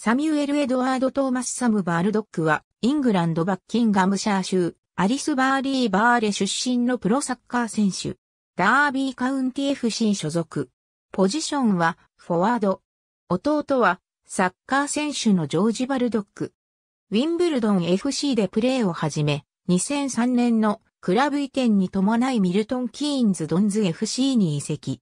サミュエル・エドワード・トーマス・サム・バールドックは、イングランド・バッキンガムシャー州、アリス・バーリー・バーレ出身のプロサッカー選手。ダービーカウンティ FC 所属。ポジションは、フォワード。弟は、サッカー選手のジョージ・バルドック。ウィンブルドン FC でプレーを始め、2003年のクラブ移転に伴いミルトン・キーンズ・ドンズ FC に移籍。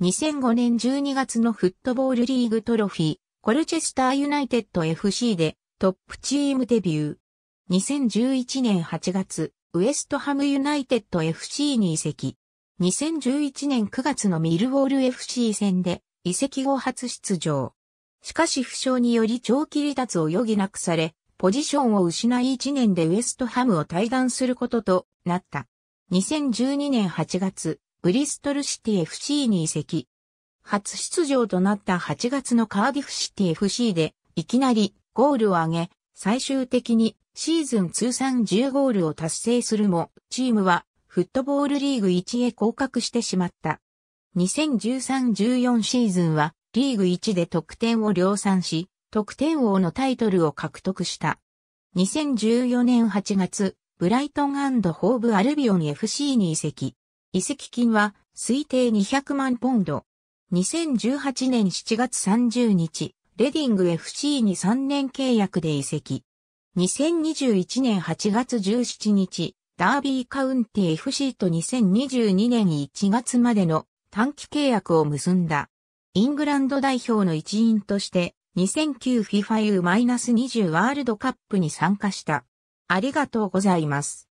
2005年12月のフットボールリーグトロフィー、コルチェスターユナイテッド FC でトップチームデビュー。2011年8月、ウエストハムユナイテッド FC に移籍。2011年9月のミルウォール FC 戦で移籍後初出場。しかし負傷により長期離脱を余儀なくされ、ポジションを失い1年でウエストハムを退団することとなった。2012年8月、ブリストルシティ FC に移籍。初出場となった8月のカーディフシティ FC で、いきなりゴールを挙げ、最終的にシーズン通算10ゴールを達成するも、チームはフットボールリーグ1へ降格してしまった。2013-14シーズンはリーグ1で得点を量産し、得点王のタイトルを獲得した。2014年8月、ブライトンホーブアルビオン FC に移籍。移籍金は推定200万ポンド、2018年7月30日、レディング FC に3年契約で移籍。2021年8月17日、ダービーカウンティ FC と2022年1月までの短期契約を結んだ。イングランド代表の一員として 2009FIFA U-20 ワールドカップに参加した。ありがとうございます。